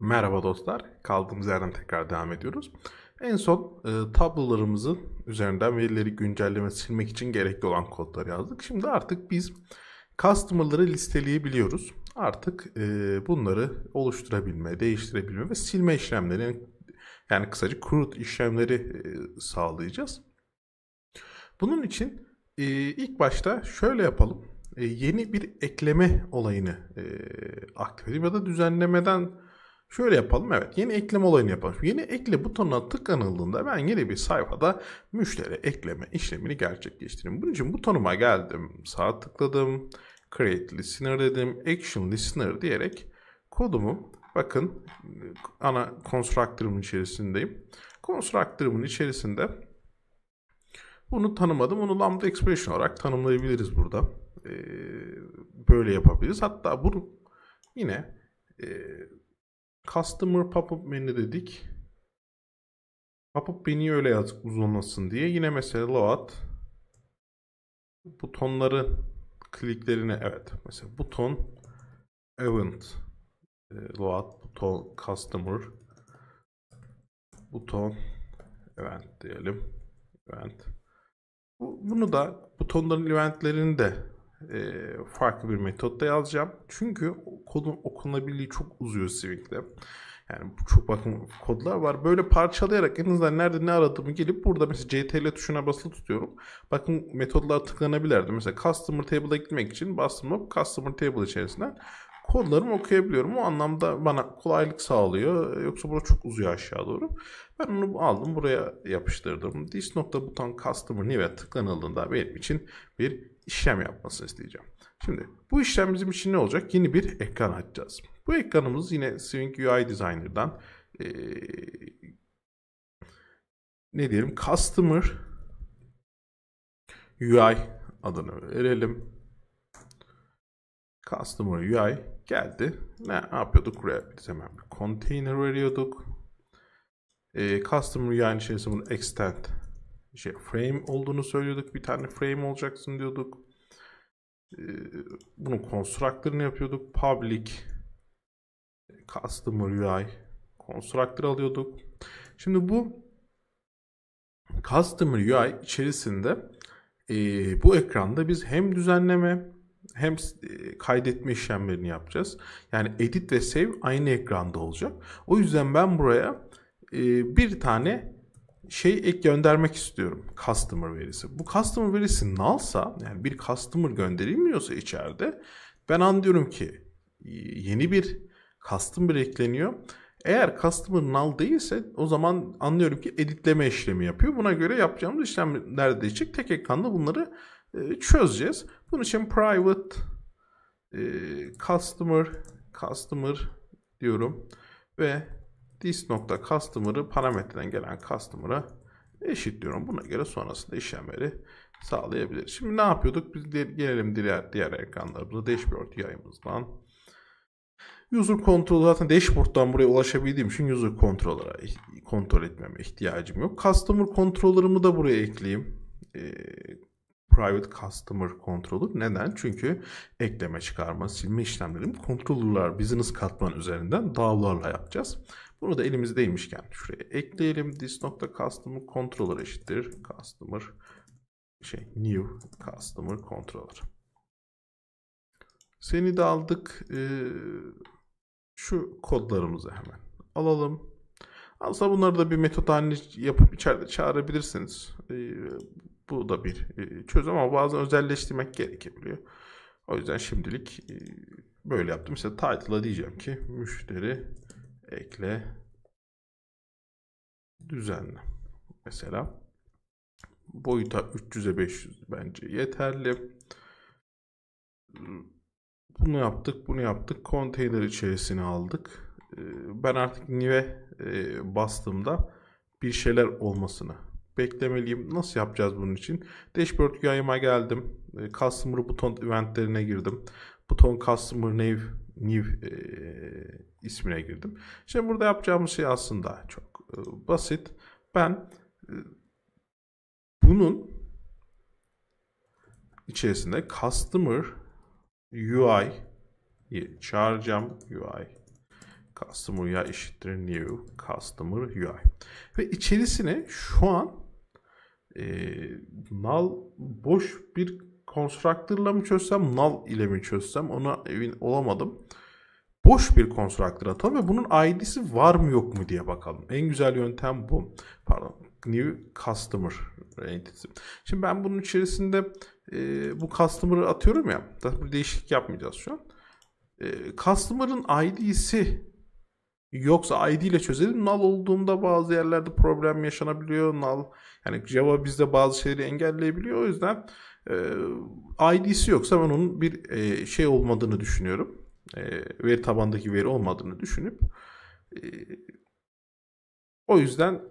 Merhaba dostlar. Kaldığımız yerden tekrar devam ediyoruz. En son e, tablolarımızın üzerinden verileri güncelleme silmek için gerekli olan kodları yazdık. Şimdi artık biz customer'ları listeleyebiliyoruz. Artık e, bunları oluşturabilme, değiştirebilme ve silme işlemleri yani, yani kısaca CRUD işlemleri e, sağlayacağız. Bunun için e, ilk başta şöyle yapalım e, yeni bir ekleme olayını e, aktif ya da düzenlemeden şöyle yapalım. Evet yeni ekleme olayını yapalım. Yeni ekle butonuna tıklanıldığında ben yeni bir sayfada müşteri ekleme işlemini gerçekleştireyim. Bunun için butonuma geldim. Sağ tıkladım. Create Listener dedim. Action Listener diyerek kodumu bakın ana constructor'ımın içerisindeyim. Constructor'ımın içerisinde bunu tanımadım. Onu lambda expression olarak tanımlayabiliriz burada. Ee, böyle yapabiliriz. Hatta bunu yine e, Customer Pop-up Menu dedik. Pop-up menüyü öyle yaz uzunlasın diye. Yine mesela load butonları kliklerine evet mesela buton event e, load buton customer buton event diyelim event bunu da butonların eventlerini de e, farklı bir metotta yazacağım. Çünkü kodun okunabilirliği çok uzuyor Civic'te. Yani çok bakın kodlar var. Böyle parçalayarak en azından nerede ne aradığımı gelip burada mesela CTRL tuşuna basılı tutuyorum. Bakın metodlar tıklanabilirdi. Mesela customer table'a gitmek için bastım hop customer table içerisinden kodlarımı okuyabiliyorum. O anlamda bana kolaylık sağlıyor. Yoksa burada çok uzuyor aşağı doğru. Ben onu aldım buraya yapıştırdım. This nokta buton customer new'e tıklanıldığında benim için bir işlem yapmasını isteyeceğim. Şimdi bu işlem bizim için ne olacak? Yeni bir ekran açacağız. Bu ekranımız yine Swing UI Designer'dan ee, ne diyelim Customer UI adını verelim. Customer UI geldi. Ne, yapıyorduk buraya? Biz hemen bir container veriyorduk. E, Customer UI'nin içerisinde bunu extend şey frame olduğunu söylüyorduk. Bir tane frame olacaksın diyorduk. Ee, bunun constructor'ını yapıyorduk. Public customer UI constructor alıyorduk. Şimdi bu customer UI içerisinde e, bu ekranda biz hem düzenleme hem e, kaydetme işlemlerini yapacağız. Yani edit ve save aynı ekranda olacak. O yüzden ben buraya e, bir tane şey ek göndermek istiyorum. Customer verisi. Bu customer verisi nalsa yani bir customer gönderilmiyorsa içeride ben anlıyorum ki e, yeni bir customer ekleniyor. Eğer customer null değilse o zaman anlıyorum ki editleme işlemi yapıyor. Buna göre yapacağımız işlemler değişecek. Tek ekranda bunları e, çözeceğiz. Bunun için private e, customer customer diyorum ve this nokta customer'ı parametreden gelen customer'a eşitliyorum. Buna göre sonrasında işlemleri sağlayabiliriz. Şimdi ne yapıyorduk? Biz de, gelelim diğer, diğer ekranlarımıza dashboard yayımızdan. User kontrol zaten dashboard'dan buraya ulaşabildiğim için user kontrollara kontrol etmeme ihtiyacım yok. Customer kontrollerimi da buraya ekleyeyim. Ee, private customer controller. Neden? Çünkü ekleme, çıkarma, silme işlemlerini controller'lar business katman üzerinden DAO'larla yapacağız. Bunu da elimizdeymişken şuraya ekleyelim. This nokta customer controller eşittir. Customer şey new customer controller. Seni de aldık. Ee, şu kodlarımızı hemen alalım. Aslında bunları da bir metot haline yapıp içeride çağırabilirsiniz. Ee, bu da bir e, çözüm ama bazen özelleştirmek gerekebiliyor. O yüzden şimdilik e, böyle yaptım. İşte title'a diyeceğim ki müşteri ekle, düzenle. Mesela boyuta 300'e 500 bence yeterli. Bunu yaptık, bunu yaptık. Konteyner içerisine aldık. Ee, ben artık nive e, bastığımda bir şeyler olmasını beklemeliyim. Nasıl yapacağız bunun için? Dashboard UI'ma geldim. Ee, customer buton eventlerine girdim. Buton Customer New, new ismine girdim. Şimdi burada yapacağımız şey aslında çok e, basit. Ben e, bunun içerisinde customer UI çağıracağım UI customer UI eşittir new customer UI ve içerisine şu an e, null boş bir constructor'la mı çözsem null ile mi çözsem ona evin olamadım boş bir konsol atalım ve bunun ID'si var mı yok mu diye bakalım. En güzel yöntem bu. Pardon. New Customer Entity. Şimdi ben bunun içerisinde e, bu Customer'ı atıyorum ya. Zaten bir değişiklik yapmayacağız şu an. E, customer'ın ID'si Yoksa ID ile çözelim. Null olduğunda bazı yerlerde problem yaşanabiliyor. Null yani Java bizde bazı şeyleri engelleyebiliyor. O yüzden e, ID'si yoksa ben onun bir e, şey olmadığını düşünüyorum. E, veri tabandaki veri olmadığını düşünüp e, o yüzden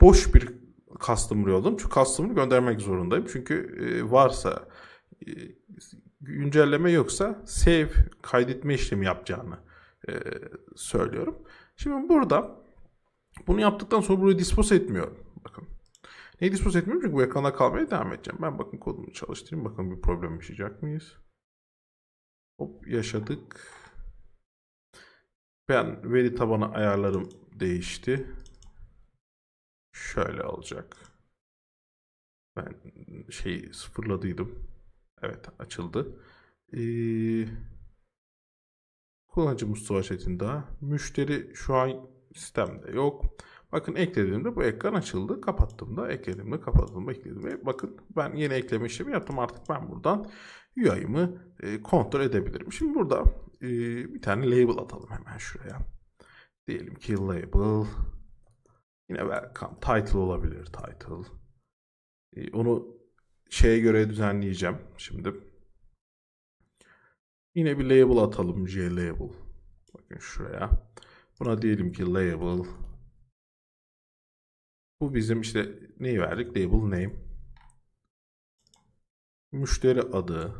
boş bir customer yolladım. Çünkü customer göndermek zorundayım. Çünkü e, varsa güncelleme yoksa save kaydetme işlemi yapacağını söylüyorum. Şimdi burada bunu yaptıktan sonra burayı dispose etmiyorum. Bakın. Neyi dispose etmiyorum çünkü bu ekrana kalmaya devam edeceğim. Ben bakın kodumu çalıştırayım. Bakın bir problem yaşayacak mıyız? Hop yaşadık. Ben veri tabanı ayarlarım değişti. Şöyle olacak. Ben şeyi sıfırladıydım. Evet açıldı. Ee, kullanıcı Mustafa Çetin daha. Müşteri şu an sistemde yok. Bakın eklediğimde bu ekran açıldı. Kapattığımda eklediğimde kapattığımda eklediğimde bakın ben yeni ekleme işlemi yaptım. Artık ben buradan UI'ımı e, kontrol edebilirim. Şimdi burada e, bir tane label atalım hemen şuraya. Diyelim ki label yine welcome title olabilir title. E, onu şeye göre düzenleyeceğim şimdi. Yine bir label atalım. J label. Bakın şuraya. Buna diyelim ki label bu bizim işte neyi verdik? Label name. Müşteri adı.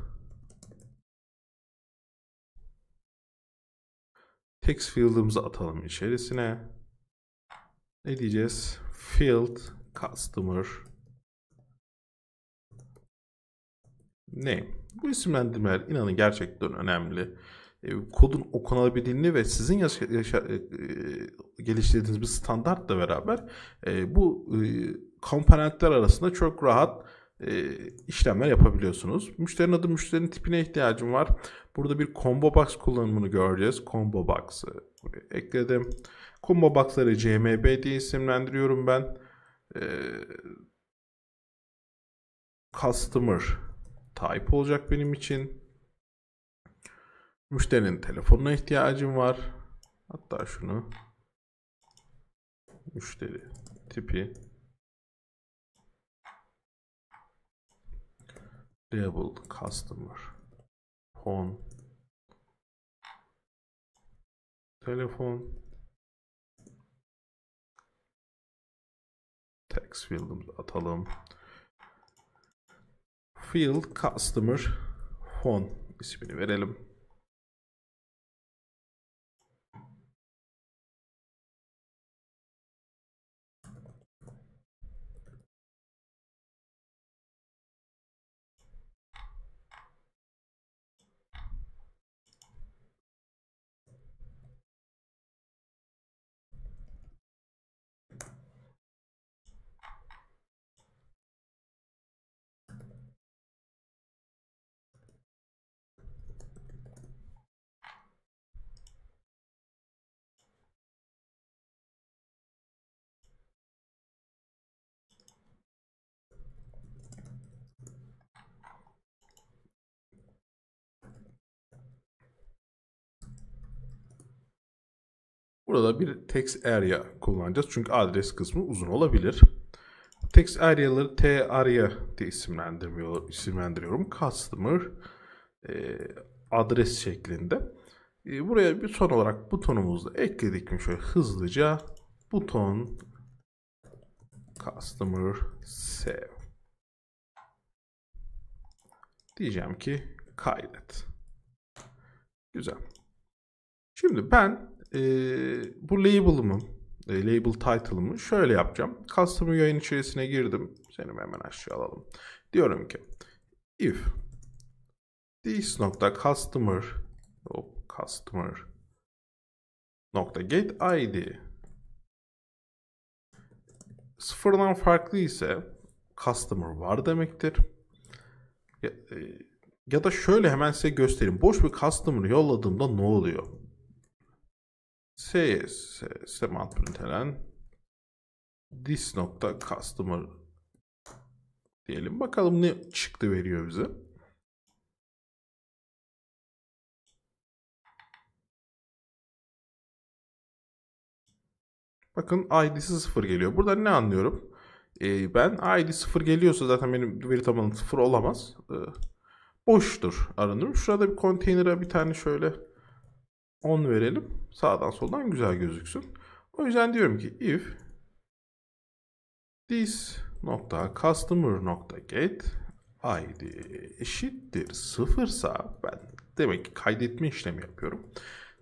Text field'ımızı atalım içerisine. Ne diyeceğiz? Field customer name. Bu isimlendirmeler inanın gerçekten önemli. E, kodun okunabildiğini ve sizin yaşa, yaşa, e, e, geliştirdiğiniz bir standartla beraber e, bu e, komponentler arasında çok rahat e, işlemler yapabiliyorsunuz. Müşterinin adı müşterinin tipine ihtiyacım var. Burada bir combo box kullanımını göreceğiz. Combo box'ı ekledim. Combo box'ları CMB diye isimlendiriyorum ben. E, customer type olacak benim için. Müşterinin telefonuna ihtiyacım var. Hatta şunu. Müşteri tipi. Label customer. Phone. Telefon. Text field'ımızı atalım. Field customer phone ismini verelim. Burada bir text area kullanacağız. Çünkü adres kısmı uzun olabilir. Text area'ları T area diye isimlendiriyor, isimlendiriyorum. Customer e, adres şeklinde. E, buraya bir son olarak butonumuzu ekledik mi şöyle hızlıca buton customer save diyeceğim ki kaydet. Güzel. Şimdi ben e, bu label'ımı, e, ee, label title'ımı şöyle yapacağım. Customer yayın içerisine girdim. Seni hemen aşağı alalım. Diyorum ki if this nokta customer hop customer nokta get id sıfırdan farklı ise customer var demektir. Ya, e, ya da şöyle hemen size göstereyim. Boş bir customer yolladığımda ne oluyor? CS semant println this nokta customer diyelim. Bakalım ne çıktı veriyor bize. Bakın id'si 0 geliyor. Burada ne anlıyorum? Ee, ben id 0 geliyorsa zaten benim veri tabanım 0 olamaz. Ee, boştur aranır. Şurada bir containera bir tane şöyle 10 verelim. Sağdan soldan güzel gözüksün. O yüzden diyorum ki if this nokta customer nokta get id eşittir sıfırsa ben demek ki kaydetme işlemi yapıyorum.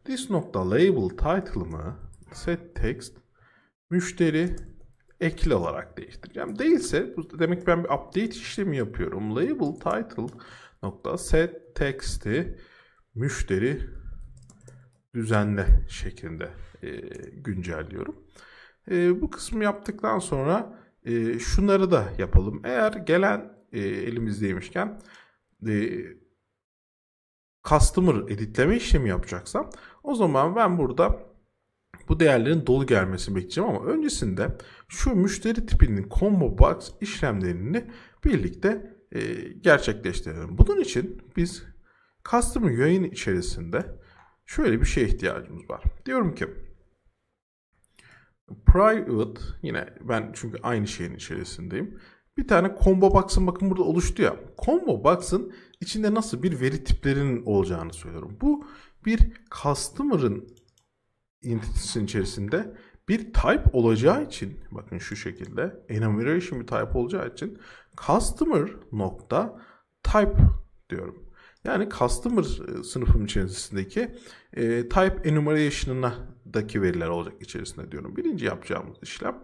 This nokta label title'ımı set text müşteri ekli olarak değiştireceğim. Değilse demek ben bir update işlemi yapıyorum. Label title nokta set text'i müşteri düzenle şeklinde e, güncelliyorum. E, bu kısmı yaptıktan sonra e, şunları da yapalım. Eğer gelen e, elimizdeymişken e, customer editleme işlemi yapacaksam o zaman ben burada bu değerlerin dolu gelmesini bekleyeceğim ama öncesinde şu müşteri tipinin combo box işlemlerini birlikte e, gerçekleştirelim. Bunun için biz customer yayın içerisinde şöyle bir şeye ihtiyacımız var. Diyorum ki private yine ben çünkü aynı şeyin içerisindeyim. Bir tane combo box'ın bakın burada oluştu ya. Combo box'ın içinde nasıl bir veri tiplerinin olacağını söylüyorum. Bu bir customer'ın entity'sin içerisinde bir type olacağı için bakın şu şekilde enumeration bir type olacağı için customer nokta type diyorum. Yani customer e, sınıfım içerisindeki e, type daki veriler olacak içerisinde diyorum. Birinci yapacağımız işlem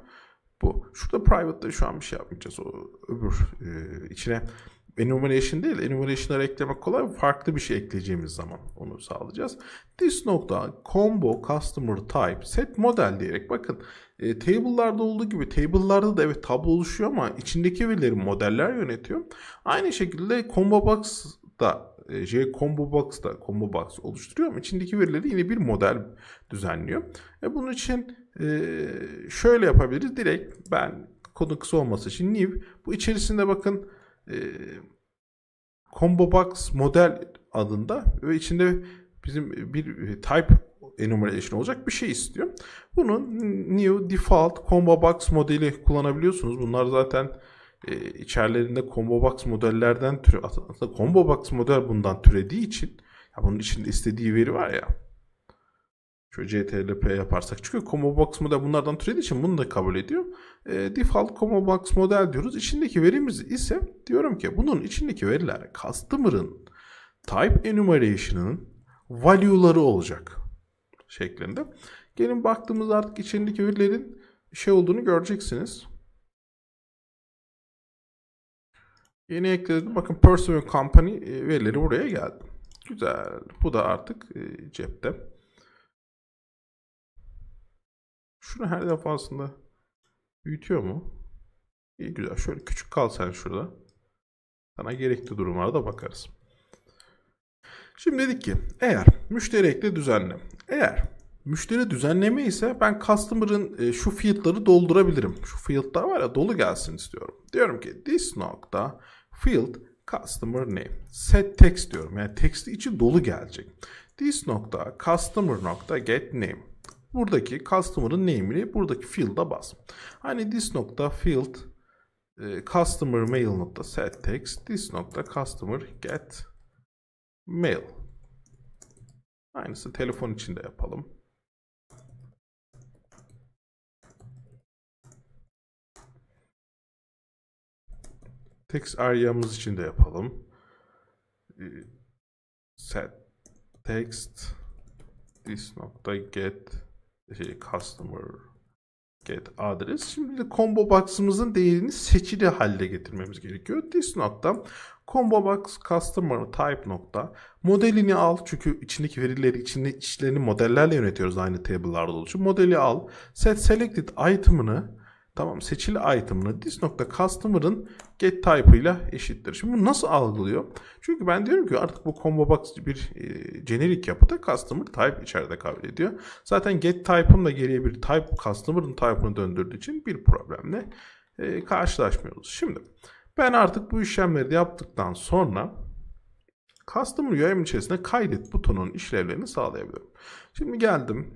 bu. Şurada private'da şu an bir şey yapmayacağız. O öbür e, içine enumeration değil, enumeration'ları eklemek kolay. Farklı bir şey ekleyeceğimiz zaman onu sağlayacağız. This nokta combo customer type set model diyerek bakın e, table'larda olduğu gibi table'larda da evet tablo oluşuyor ama içindeki verileri modeller yönetiyor. Aynı şekilde combo box da J e, şey, Combo Box da Combo Box oluşturuyor ama içindeki verileri yine bir model düzenliyor. E bunun için e, şöyle yapabiliriz. Direkt ben konu kısa olması için new bu içerisinde bakın e, Combo Box model adında ve içinde bizim bir type enumeration olacak bir şey istiyor. Bunun new default combo box modeli kullanabiliyorsunuz. Bunlar zaten e, içerilerinde combo box modellerden türe, aslında combo box model bundan türediği için ya bunun içinde istediği veri var ya şöyle CTLP yaparsak çünkü combo box model bunlardan türediği için bunu da kabul ediyor. E, default combo box model diyoruz. İçindeki verimiz ise diyorum ki bunun içindeki veriler customer'ın type enumeration'ın value'ları olacak şeklinde. Gelin baktığımız artık içindeki verilerin şey olduğunu göreceksiniz. Yeni ekledim. Bakın Personal Company e, verileri buraya geldi. Güzel. Bu da artık e, cepte. Şunu her defasında büyütüyor mu? İyi e, güzel. Şöyle küçük kal sen şurada. Sana gerekli durumlara da bakarız. Şimdi dedik ki eğer müşteri ekle düzenle. Eğer müşteri düzenleme ise ben customer'ın şu fiyatları doldurabilirim. Şu fiyatlar var ya dolu gelsin istiyorum. Diyorum ki this nokta Field customer name. Set text diyorum. Yani teksti içi dolu gelecek. This nokta customer nokta get name. Buradaki customer'ın name'ini buradaki field'a bas. Hani this nokta field e, customer mail nokta set text this nokta customer get mail. Aynısı telefon içinde yapalım. text aryamız için de yapalım. Ee, set text this nokta get şey, customer get adres. Şimdi de combo box'ımızın değerini seçili halde getirmemiz gerekiyor. This nokta combo box customer type nokta modelini al çünkü içindeki verileri içinde işlerini modellerle yönetiyoruz aynı table'larda olduğu için. Modeli al. Set selected item'ını Tamam seçili item'ını this.customer'ın get type ile eşittir. Şimdi bu nasıl algılıyor? Çünkü ben diyorum ki artık bu combo box bir e, generic yapıda customer type içeride kabul ediyor. Zaten get type'ım da geriye bir type customer'ın type'ını döndürdüğü için bir problemle e, karşılaşmıyoruz. Şimdi ben artık bu işlemleri yaptıktan sonra Custom UI'm içerisinde kaydet butonun işlevlerini sağlayabiliyorum. Şimdi geldim.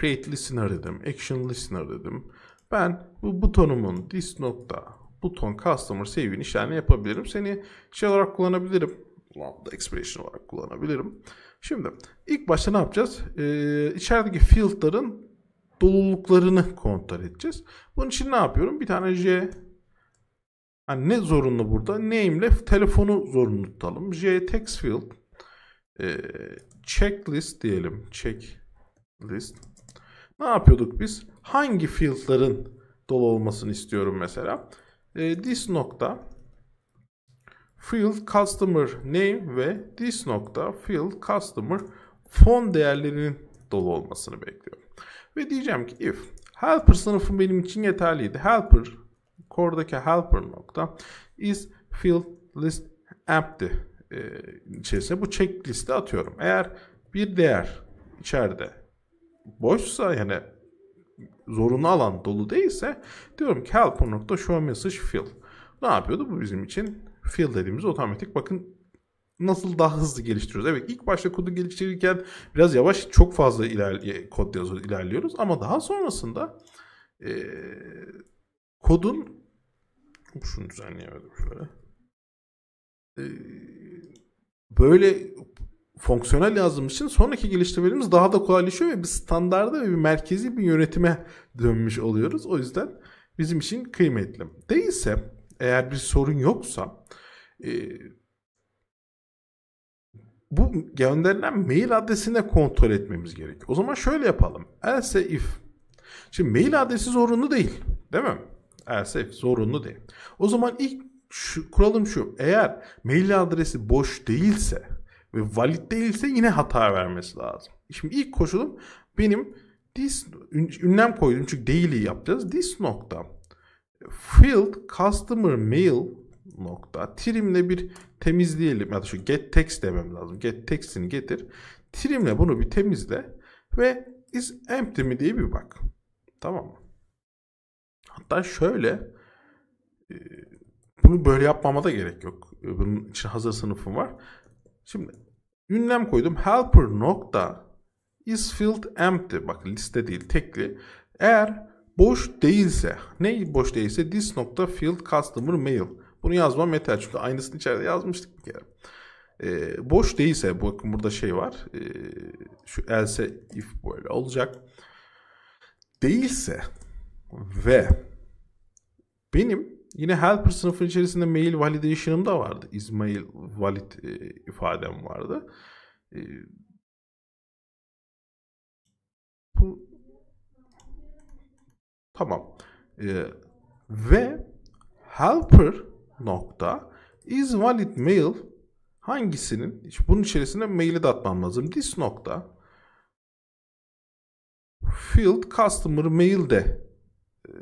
Create Listener dedim. Action Listener dedim ben bu butonumun disnode'da buton customer save'in işlemini yapabilirim. Seni şey olarak kullanabilirim. Lambda expression olarak kullanabilirim. Şimdi ilk başta ne yapacağız? Ee, içerideki field'ların doluluklarını kontrol edeceğiz. Bunun için ne yapıyorum? Bir tane J yani ne zorunlu burada? Name ile telefonu zorunlu tutalım. J text field e, checklist diyelim. Checklist ne yapıyorduk biz? Hangi field'ların dolu olmasını istiyorum mesela. E, this nokta field customer name ve this nokta field customer phone değerlerinin dolu olmasını bekliyorum. Ve diyeceğim ki if helper sınıfı benim için yeterliydi. Helper core'daki helper nokta is field list empty e, içerisine bu checklist'e atıyorum. Eğer bir değer içeride boşsa yani zorunlu alan dolu değilse diyorum ki helper.show message fill. Ne yapıyordu? Bu bizim için fill dediğimiz otomatik bakın nasıl daha hızlı geliştiriyoruz. Evet ilk başta kodu geliştirirken biraz yavaş çok fazla iler, e, kod yazıyoruz, ilerliyoruz ama daha sonrasında e, kodun şunu düzenleyemedim şöyle. E, böyle fonksiyonel yazdığımız için sonraki geliştirmelerimiz daha da kolaylaşıyor ve bir standarda ve bir merkezi bir yönetime dönmüş oluyoruz. O yüzden bizim için kıymetli. Değilse eğer bir sorun yoksa e, bu gönderilen mail adresine kontrol etmemiz gerek. O zaman şöyle yapalım. Else if. Şimdi mail adresi zorunlu değil. Değil mi? Else if zorunlu değil. O zaman ilk şu, kuralım şu. Eğer mail adresi boş değilse ve valid değilse yine hata vermesi lazım. Şimdi ilk koşulum benim this ünlem koydum çünkü değili yapacağız. This nokta field customer mail nokta trimle bir temizleyelim ya da şu get text demem lazım. Get text'ini getir. Trimle bunu bir temizle ve is empty mi diye bir bak. Tamam mı? Hatta şöyle e, bunu böyle yapmama da gerek yok. Bunun için hazır sınıfım var. Şimdi ünlem koydum. Helper nokta is field empty. Bak liste değil tekli. Eğer boş değilse ne boş değilse this nokta field customer mail. Bunu yazmam metal çünkü aynısını içeride yazmıştık bir kere. Ee, boş değilse bakın burada şey var. Ee, şu else if böyle olacak. Değilse ve benim Yine helper sınıfın içerisinde mail validation'ım da vardı. ismail valid e, ifadem vardı. E, bu tamam. E, ve helper nokta is valid mail hangisinin işte bunun içerisinde maili de atmam lazım. This nokta field customer mail de e,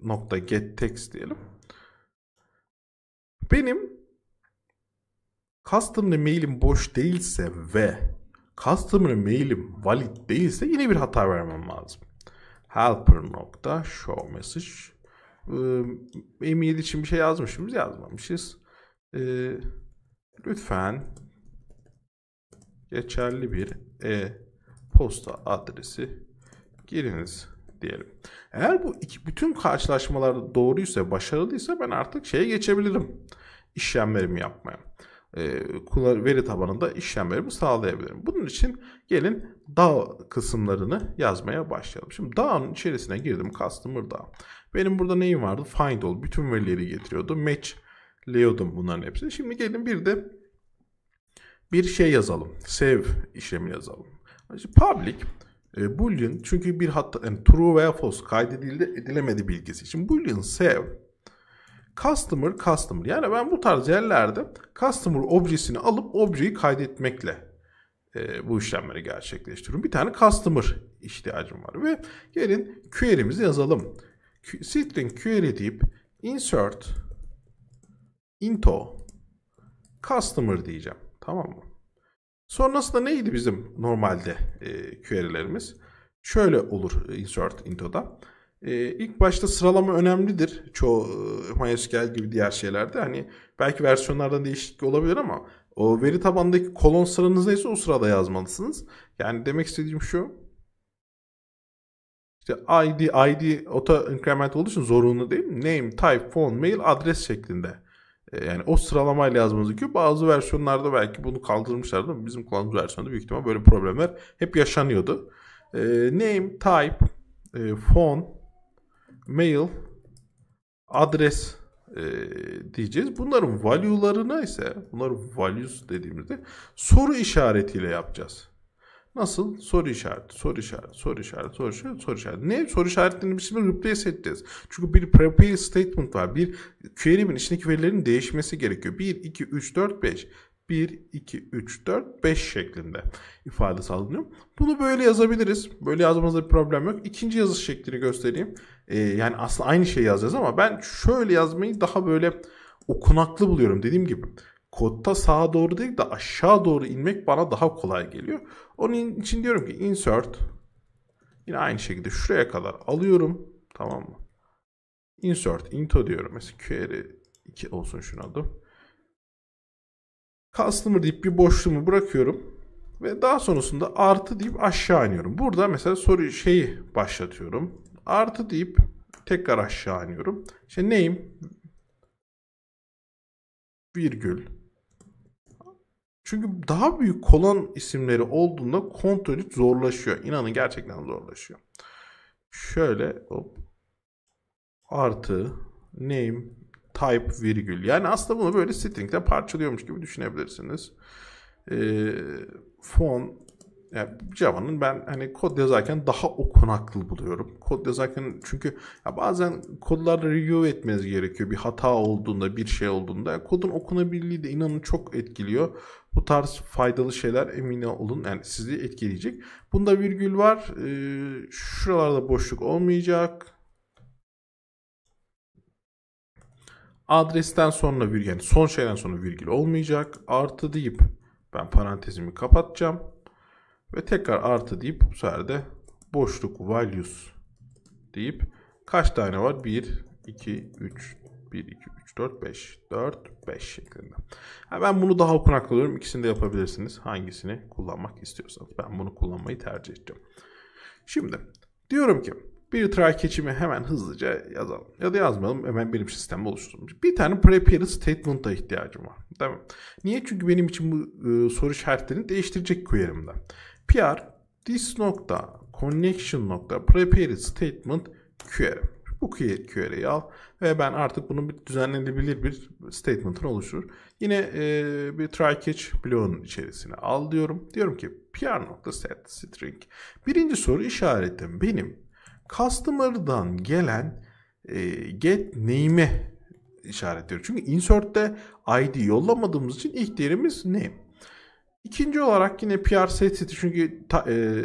nokta get text diyelim. Benim customer mailim boş değilse ve customer mailim valid değilse yine bir hata vermem lazım. Helper nokta show message e-mail için bir şey yazmışız yazmamışız. lütfen geçerli bir e-posta adresi giriniz diyelim. Eğer bu iki, bütün karşılaşmalar doğruysa, başarılıysa ben artık şeye geçebilirim. İşlemlerimi yapmaya. E, veri tabanında işlemlerimi sağlayabilirim. Bunun için gelin DAO kısımlarını yazmaya başlayalım. Şimdi DAO'nun içerisine girdim. Customer DAO. Benim burada neyim vardı? Find all. Bütün verileri getiriyordu. Match liyordum bunların hepsini. Şimdi gelin bir de bir şey yazalım. Save işlemi yazalım. Public e, boolean çünkü bir hatta yani true veya false kaydedildi edilemedi bilgisi için. Boolean save customer customer yani ben bu tarz yerlerde customer objesini alıp objeyi kaydetmekle e, bu işlemleri gerçekleştiriyorum. Bir tane customer ihtiyacım var ve gelin query'mizi yazalım. String query deyip insert into customer diyeceğim. Tamam mı? Sonrasında neydi bizim normalde e, query'lerimiz? Şöyle olur e, insert into'da. E, İlk başta sıralama önemlidir. Çoğu e, MySQL gibi diğer şeylerde. Hani belki versiyonlardan değişiklik olabilir ama o veri tabandaki kolon sıranız neyse o sırada yazmalısınız. Yani demek istediğim şu. İşte ID, ID auto increment olduğu için zorunlu değil. Name, type, phone, mail, adres şeklinde e, yani o sıralamayla yazmanız gerekiyor. Bazı versiyonlarda belki bunu kaldırmışlardı ama bizim kullandığımız versiyonda büyük ihtimal böyle problemler hep yaşanıyordu. E, name, type, e, phone, mail, adres e, diyeceğiz. Bunların value'larına ise bunların values dediğimizde soru işaretiyle yapacağız. Nasıl? Soru işareti, soru işareti, soru işareti, soru işareti, soru işareti. Ne? Soru işaretlerini biz şimdi replace edeceğiz. Çünkü bir prepare statement var. Bir query'nin içindeki verilerin değişmesi gerekiyor. 1, 2, 3, 4, 5. 1, 2, 3, 4, 5 şeklinde ifadesi alınıyor. Bunu böyle yazabiliriz. Böyle yazmamızda bir problem yok. İkinci yazış şeklini göstereyim. Ee, yani aslında aynı şeyi yazacağız ama ben şöyle yazmayı daha böyle okunaklı buluyorum dediğim gibi kodda sağa doğru değil de aşağı doğru inmek bana daha kolay geliyor. Onun için diyorum ki insert yine aynı şekilde şuraya kadar alıyorum. Tamam mı? Insert into diyorum. Mesela query 2 olsun şunu adı. Customer deyip bir boşluğumu bırakıyorum. Ve daha sonrasında artı deyip aşağı iniyorum. Burada mesela soru şeyi başlatıyorum. Artı deyip tekrar aşağı iniyorum. İşte name virgül çünkü daha büyük kolon isimleri olduğunda kontrolü zorlaşıyor. İnanın gerçekten zorlaşıyor. Şöyle hop, artı name type virgül. Yani aslında bunu böyle string'de parçalıyormuş gibi düşünebilirsiniz. E, ee, fon yani Java'nın ben hani kod yazarken daha okunaklı buluyorum. Kod yazarken çünkü ya bazen kodlarda review etmeniz gerekiyor. Bir hata olduğunda, bir şey olduğunda. Yani kodun okunabilirliği de inanın çok etkiliyor. Bu tarz faydalı şeyler emin olun yani sizi etkileyecek. Bunda virgül var. Ee, şuralarda boşluk olmayacak. Adresten sonra virgül yani son şeyden sonra virgül olmayacak. Artı deyip ben parantezimi kapatacağım. Ve tekrar artı deyip bu sefer de boşluk values deyip kaç tane var? 1, 2, 3, 1, 2, 3, 4, 5, 4, 5 şeklinde. Yani ben bunu daha okunaklı diyorum. İkisini de yapabilirsiniz. Hangisini kullanmak istiyorsanız. Ben bunu kullanmayı tercih edeceğim. Şimdi diyorum ki bir try keçimi hemen hızlıca yazalım. Ya da yazmayalım hemen benim sistem oluşturulmuş. Bir tane prepared statement'a ihtiyacım var. Değil mi? Niye? Çünkü benim için bu e, soru işaretlerini değiştirecek query'imde. PR this nokta connection nokta prepare statement query. Bu query'yi al ve ben artık bunun bir düzenlenebilir bir statementın oluşur. Yine e, bir try catch bloğunun içerisine al diyorum. Diyorum ki PR nokta set string. Birinci soru işaretim benim customer'dan gelen e, get name'i işaretliyor. Çünkü insert'te ID yollamadığımız için ilk name. İkinci olarak yine PRC seti çünkü e,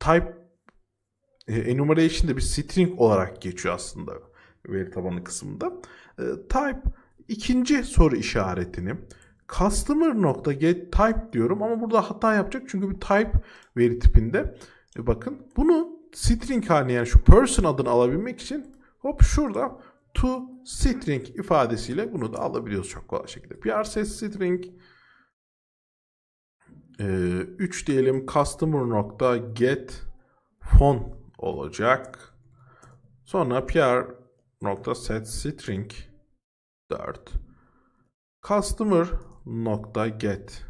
type e, enumeration de bir string olarak geçiyor aslında veri tabanı kısmında. E, type ikinci soru işaretini customer nokta get type diyorum ama burada hata yapacak çünkü bir type veri tipinde. E, bakın bunu string haline yani şu person adını alabilmek için hop şurada to string ifadesiyle bunu da alabiliyoruz çok kolay şekilde. PRC set string 3 ee, diyelim customer nokta get fon olacak. Sonra PR nokta set string 4 customer nokta get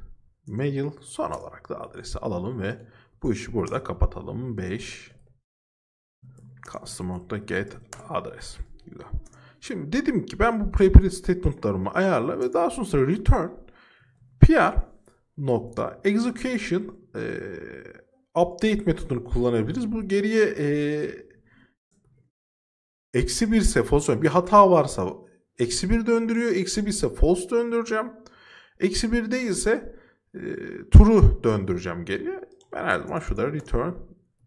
mail son olarak da adresi alalım ve bu işi burada kapatalım 5 customer nokta get adres güzel şimdi dedim ki ben bu preprint statementlarımı ayarla ve daha sonra return PR nokta. Execution e, update metodunu kullanabiliriz. Bu geriye e, eksi bir ise false bir hata varsa eksi bir döndürüyor. Eksi bir ise false döndüreceğim. Eksi bir değilse e, true döndüreceğim geriye. Ben her zaman şurada return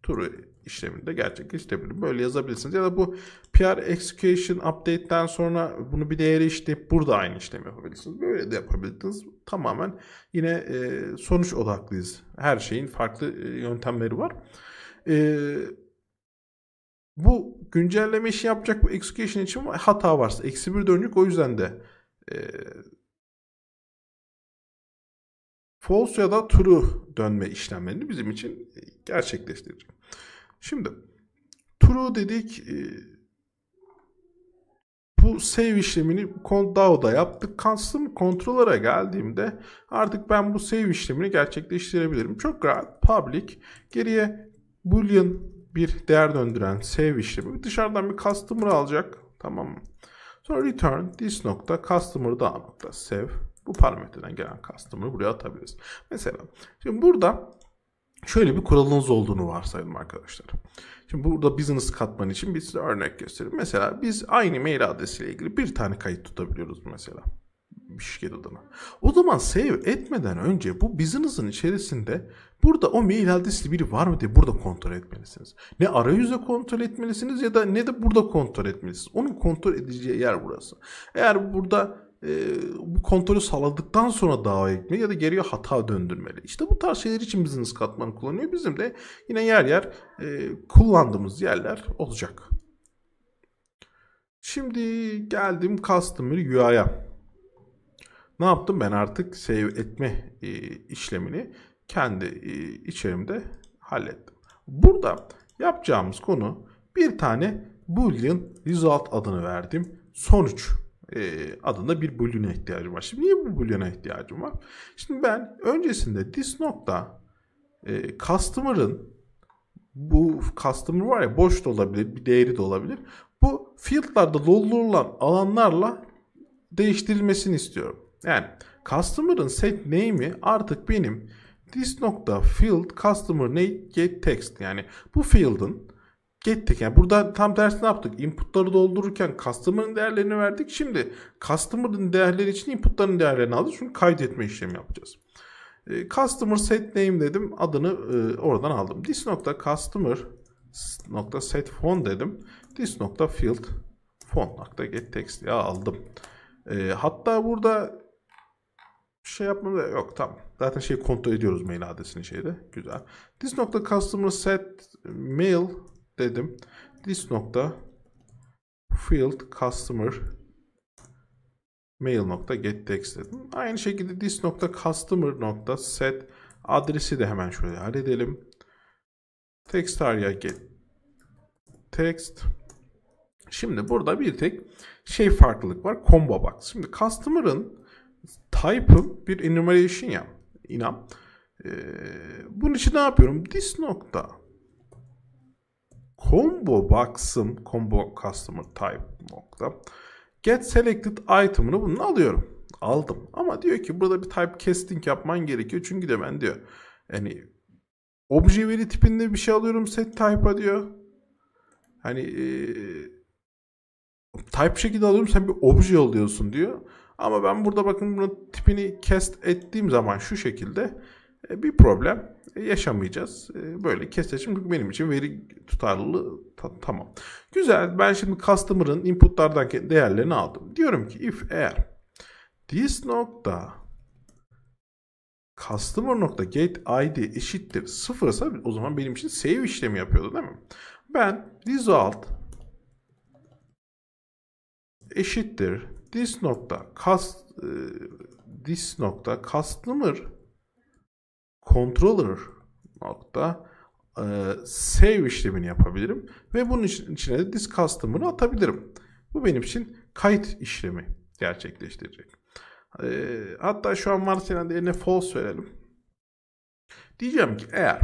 true işleminde gerçekleştirebilirim. Böyle yazabilirsiniz. Ya da bu PR execution update'ten sonra bunu bir değere işleyip burada aynı işlemi yapabilirsiniz. Böyle de yapabilirsiniz tamamen yine e, sonuç odaklıyız. Her şeyin farklı e, yöntemleri var. E, bu güncelleme işi yapacak bu execution için hata varsa Eksi bir dönük o yüzden de e, false ya da true dönme işlemlerini bizim için e, gerçekleştirecek. Şimdi true dedik e, bu save işlemini DAO'da yaptık. Custom Controller'a geldiğimde artık ben bu save işlemini gerçekleştirebilirim. Çok rahat public geriye boolean bir değer döndüren save işlemi dışarıdan bir customer alacak. Tamam mı? Sonra return this nokta customer da nokta save. Bu parametreden gelen customer'ı buraya atabiliriz. Mesela şimdi burada Şöyle bir kuralınız olduğunu varsayalım arkadaşlar. Şimdi burada business katman için bir size örnek göstereyim. Mesela biz aynı mail adresiyle ilgili bir tane kayıt tutabiliyoruz mesela bir şirket adına. O zaman save etmeden önce bu business'ın içerisinde burada o mail adresli biri var mı diye burada kontrol etmelisiniz. Ne arayüzle kontrol etmelisiniz ya da ne de burada kontrol etmelisiniz. Onun kontrol edeceği yer burası. Eğer burada e, bu kontrolü sağladıktan sonra dava gitmeli ya da geriye hata döndürmeli. İşte bu tarz şeyler için business katmanı kullanıyor. Bizim de yine yer yer e, kullandığımız yerler olacak. Şimdi geldim Customer UI'ya. Ne yaptım? Ben artık save etme e, işlemini kendi e, içerimde hallettim. Burada yapacağımız konu bir tane boolean result adını verdim. Sonuç. Ee, adında bir boolean'e ihtiyacım var. Şimdi niye bu boolean'e ihtiyacım var? Şimdi ben öncesinde this nokta e, customer'ın bu customer var ya boş da olabilir, bir değeri de olabilir. Bu field'larda doldurulan alanlarla değiştirilmesini istiyorum. Yani customer'ın set name'i artık benim this nokta field customer name get text yani bu field'ın Gittik yani burada tam tersini yaptık. Inputları doldururken customer'ın değerlerini verdik. Şimdi customer'ın değerleri için inputların değerlerini aldık. Çünkü kaydetme işlemi yapacağız. E, customer set name dedim. Adını e, oradan aldım. This nokta customer nokta set font dedim. This nokta field font nokta get text diye aldım. E, hatta burada şey yapmam yok tamam. Zaten şey kontrol ediyoruz mail adresini şeyde. Güzel. This nokta customer set mail dedim. This nokta field customer mail nokta get text dedim. Aynı şekilde this nokta customer nokta set adresi de hemen şöyle halledelim. Text araya get text. Şimdi burada bir tek şey farklılık var. Combo box. Şimdi customer'ın type'ı bir enumeration ya. İnan. Ee, bunun için ne yapıyorum? This nokta combo box'ım combo customer type nokta get selected item'ını bunun alıyorum. Aldım. Ama diyor ki burada bir type casting yapman gerekiyor. Çünkü de ben diyor hani obje veri tipinde bir şey alıyorum set type'a diyor. Hani e, type şekilde alıyorum sen bir obje alıyorsun diyor. Ama ben burada bakın bunun tipini cast ettiğim zaman şu şekilde e, bir problem e, yaşamayacağız. E, böyle keseceğim çünkü benim için veri tutarlılığı ta- tamam. Güzel ben şimdi customer'ın inputlardan değerlerini aldım. Diyorum ki if eğer this nokta customer nokta gate id eşittir sıfırsa o zaman benim için save işlemi yapıyordu değil mi? Ben result eşittir this nokta cast this nokta customer controller nokta e, save işlemini yapabilirim ve bunun içine de this custom'ını atabilirim. Bu benim için kayıt işlemi gerçekleştirecek. E, hatta şu an varsayılan değerine false verelim. Diyeceğim ki eğer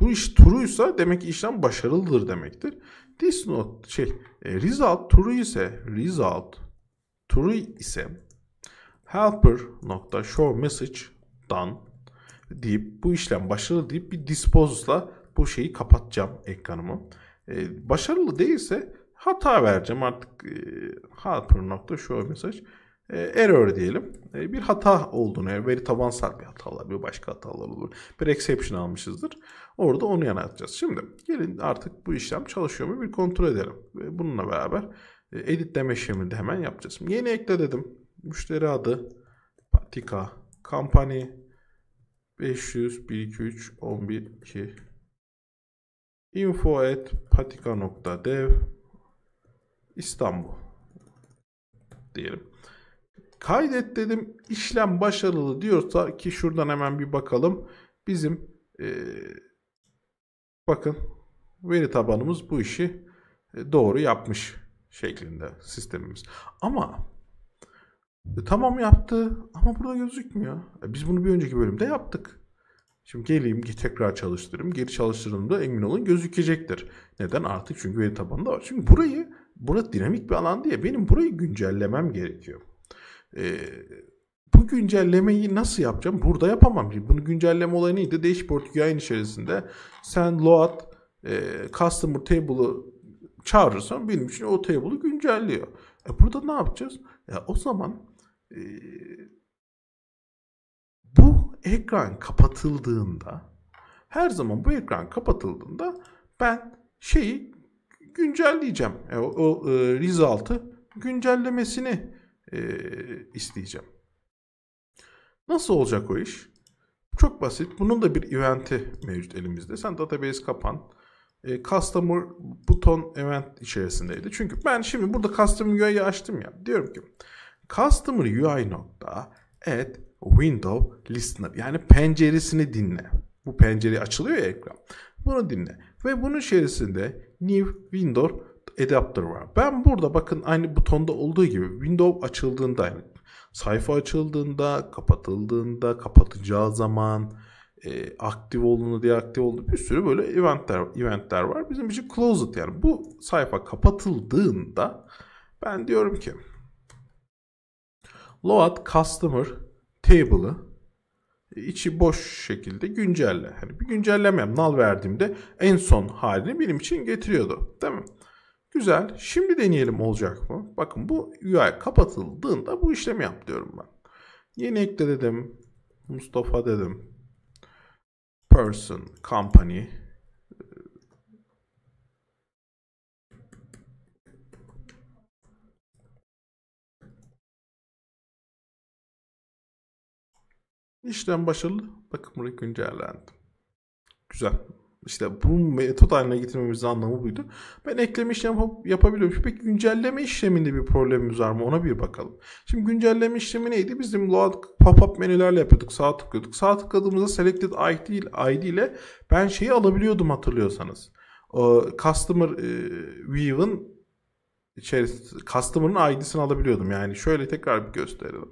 bu iş true'ysa demek ki işlem başarılıdır demektir. This not şey e, result true ise result true ise helper nokta show message done deyip bu işlem başarılı deyip bir dispose'la bu şeyi kapatacağım ekranımı. E, başarılı değilse hata vereceğim artık e, hyper nokta şu mesaj e, error diyelim. E, bir hata olduğunu, yani veri tabansal bir hatalar, bir başka hatalar olur. Bir exception almışızdır. Orada onu yanatacağız. Şimdi gelin artık bu işlem çalışıyor mu bir kontrol edelim. E, bununla beraber e, editleme işlemini de hemen yapacağız. Yeni ekle dedim. Müşteri adı, patika, kampanya, 500 123 11 2 info at patika.dev İstanbul diyelim. Kaydet dedim işlem başarılı diyorsa ki şuradan hemen bir bakalım. Bizim e, bakın veri tabanımız bu işi doğru yapmış şeklinde sistemimiz. Ama e, tamam yaptı ama burada gözükmüyor. E, biz bunu bir önceki bölümde yaptık. Şimdi geleyim tekrar çalıştırırım, Geri çalıştırdığımda emin olun gözükecektir. Neden? Artık çünkü veri tabanında var. Çünkü burayı, burası dinamik bir alan diye benim burayı güncellemem gerekiyor. Ee, bu güncellemeyi nasıl yapacağım? Burada yapamam. Bunu güncelleme olayı neydi? Dashboard yayın içerisinde sen load e, customer table'ı çağırırsan benim için o table'ı güncelliyor. E burada ne yapacağız? Ya e, o zaman bu ekran kapatıldığında her zaman bu ekran kapatıldığında ben şeyi güncelleyeceğim. E, o, o e, result'ı güncellemesini e, isteyeceğim. Nasıl olacak o iş? Çok basit. Bunun da bir eventi mevcut elimizde. Sen database kapan. E, customer buton event içerisindeydi. Çünkü ben şimdi burada custom UI'yi açtım ya. Diyorum ki Customer UI nokta at window listener yani penceresini dinle. Bu pencere açılıyor ya ekran. Bunu dinle. Ve bunun içerisinde new window adapter var. Ben burada bakın aynı butonda olduğu gibi window açıldığında yani sayfa açıldığında, kapatıldığında, kapatacağı zaman, e, aktif olduğunu diye aktif oldu bir sürü böyle eventler eventler var. Bizim için closed yani bu sayfa kapatıldığında ben diyorum ki Load Customer Table'ı içi boş şekilde güncelle. Hani bir güncellemem nal verdiğimde en son halini benim için getiriyordu. Değil mi? Güzel. Şimdi deneyelim olacak mı? Bakın bu UI kapatıldığında bu işlemi yap diyorum ben. Yeni ekle dedim. Mustafa dedim. Person, company, İşlem başarılı. Bakın burayı güncellendim. Güzel. İşte bu metot haline getirmemizin anlamı buydu. Ben ekleme işlemi yapabiliyorum. Peki güncelleme işleminde bir problemimiz var mı? Ona bir bakalım. Şimdi güncelleme işlemi neydi? Bizim load pop-up menülerle yapıyorduk. Sağ tıklıyorduk. Sağ tıkladığımızda selected ID, ID ile ben şeyi alabiliyordum hatırlıyorsanız. Ee, customer e, view'ın içerisinde customer'ın ID'sini alabiliyordum. Yani şöyle tekrar bir gösterelim.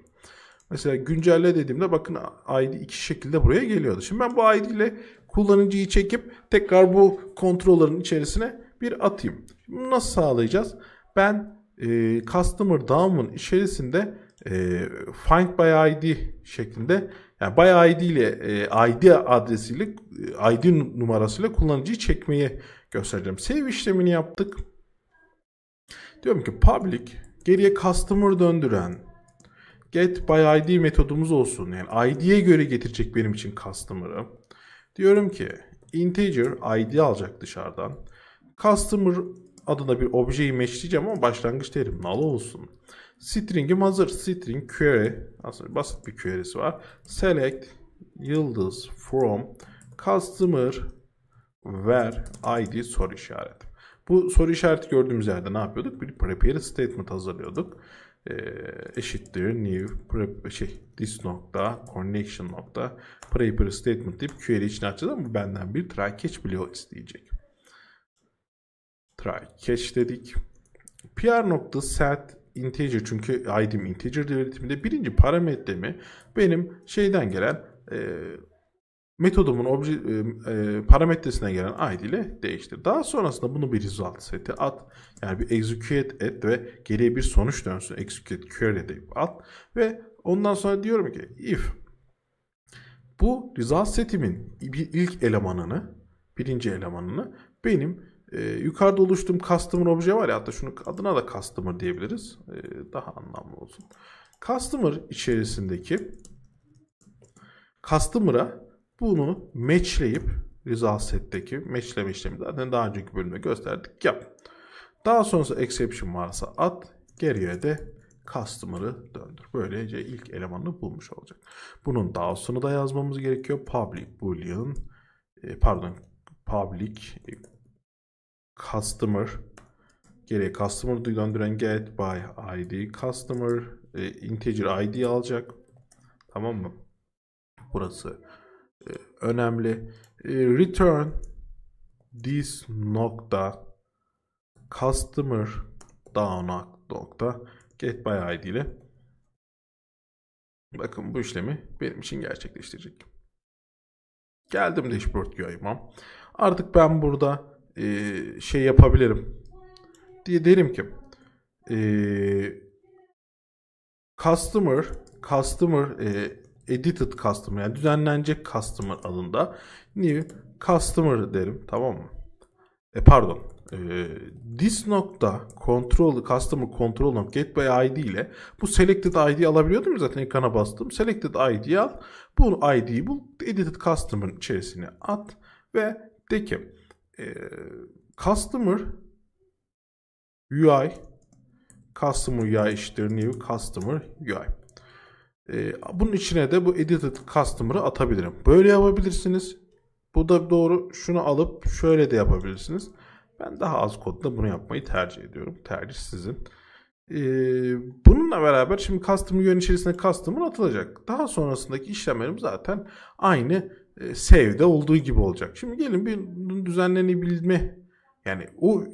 Mesela güncelle dediğimde bakın ID iki şekilde buraya geliyordu. Şimdi ben bu ID ile kullanıcıyı çekip tekrar bu kontrollerin içerisine bir atayım. Bunu nasıl sağlayacağız? Ben e, Customer Down'un içerisinde e, Find by ID şeklinde yani by ID ile e, ID adresiyle e, ID numarasıyla kullanıcıyı çekmeyi göstereceğim. Save işlemini yaptık. Diyorum ki public geriye customer döndüren get by id metodumuz olsun. Yani id'ye göre getirecek benim için customer'ı. Diyorum ki integer id alacak dışarıdan. Customer adına bir objeyi meşleyeceğim ama başlangıç terim null olsun. String'im hazır. String query aslında basit bir query'si var. Select yıldız from customer where id soru işareti. Bu soru işareti gördüğümüz yerde ne yapıyorduk? Bir prepare statement hazırlıyorduk e, eşittir new prep, şey this nokta connection nokta paper statement deyip query için açacağız ama benden bir try catch bloğu isteyecek. Try catch dedik. PR nokta set integer çünkü id'im integer devletiminde birinci parametre mi benim şeyden gelen e, metodumun obje, e, e, parametresine gelen id ile değiştir. Daha sonrasında bunu bir result seti at. Yani bir execute et ve geriye bir sonuç dönsün. Execute query deyip at. Ve ondan sonra diyorum ki if bu result setimin bir ilk elemanını, birinci elemanını benim e, yukarıda oluştuğum customer obje var ya hatta şunu adına da customer diyebiliriz. E, daha anlamlı olsun. Customer içerisindeki customer'a bunu meçleyip result setteki meçleme işlemi zaten daha önceki bölümde gösterdik. Yap. Daha sonrası exception varsa at. Geriye de customer'ı döndür. Böylece ilk elemanını bulmuş olacak. Bunun daha DAO'sunu da yazmamız gerekiyor. Public boolean e, pardon public e, customer geriye customer döndüren get by id customer e, integer id alacak. Tamam mı? Burası önemli. E, return this nokta customer down nokta get by id ile bakın bu işlemi benim için gerçekleştirecek. Geldim dashboard UI'ma. Artık ben burada e, şey yapabilirim diye derim ki e, customer customer e, edited customer yani düzenlenecek customer adında new customer derim tamam mı? E pardon. E, this nokta control customer control get by id ile bu selected id alabiliyordum ya zaten ekrana bastım. Selected id al. Bu id'yi bu Edited customer içerisine at ve de ki e, customer UI customer UI işte new customer UI. Ee, bunun içine de bu edited customer'ı atabilirim. Böyle yapabilirsiniz. Bu da doğru. Şunu alıp şöyle de yapabilirsiniz. Ben daha az kodla bunu yapmayı tercih ediyorum. Tercih sizin. Ee, bununla beraber şimdi custom yön içerisinde customer atılacak. Daha sonrasındaki işlemlerim zaten aynı e, save'de olduğu gibi olacak. Şimdi gelin bir düzenlenebilme yani o